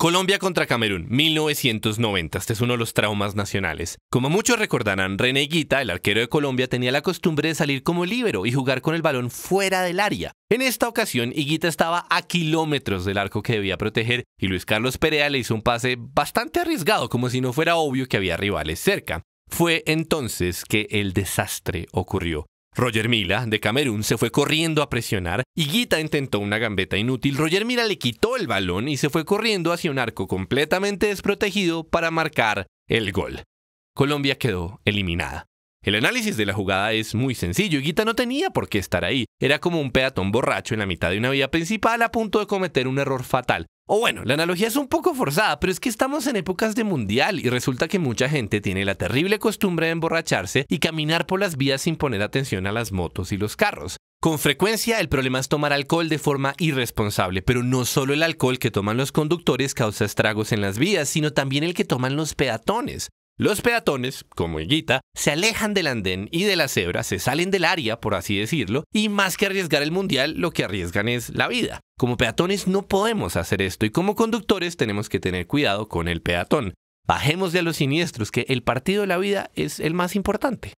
Colombia contra Camerún, 1990. Este es uno de los traumas nacionales. Como muchos recordarán, René el arquero de Colombia, tenía la costumbre de salir como líbero y jugar con el balón fuera del área. En esta ocasión, Higuita estaba a kilómetros del arco que debía proteger y Luis Carlos Perea le hizo un pase bastante arriesgado, como si no fuera obvio que había rivales cerca. Fue entonces que el desastre ocurrió. Roger Mila, de Camerún, se fue corriendo a presionar y Guita intentó una gambeta inútil. Roger Mila le quitó el balón y se fue corriendo hacia un arco completamente desprotegido para marcar el gol. Colombia quedó eliminada. El análisis de la jugada es muy sencillo. Guita no tenía por qué estar ahí. Era como un peatón borracho en la mitad de una vía principal a punto de cometer un error fatal. O bueno, la analogía es un poco forzada, pero es que estamos en épocas de mundial y resulta que mucha gente tiene la terrible costumbre de emborracharse y caminar por las vías sin poner atención a las motos y los carros. Con frecuencia el problema es tomar alcohol de forma irresponsable, pero no solo el alcohol que toman los conductores causa estragos en las vías, sino también el que toman los peatones. Los peatones, como Higuita, se alejan del andén y de la cebra, se salen del área, por así decirlo, y más que arriesgar el mundial, lo que arriesgan es la vida. Como peatones no podemos hacer esto y como conductores tenemos que tener cuidado con el peatón. Bajemos de a los siniestros que el partido de la vida es el más importante.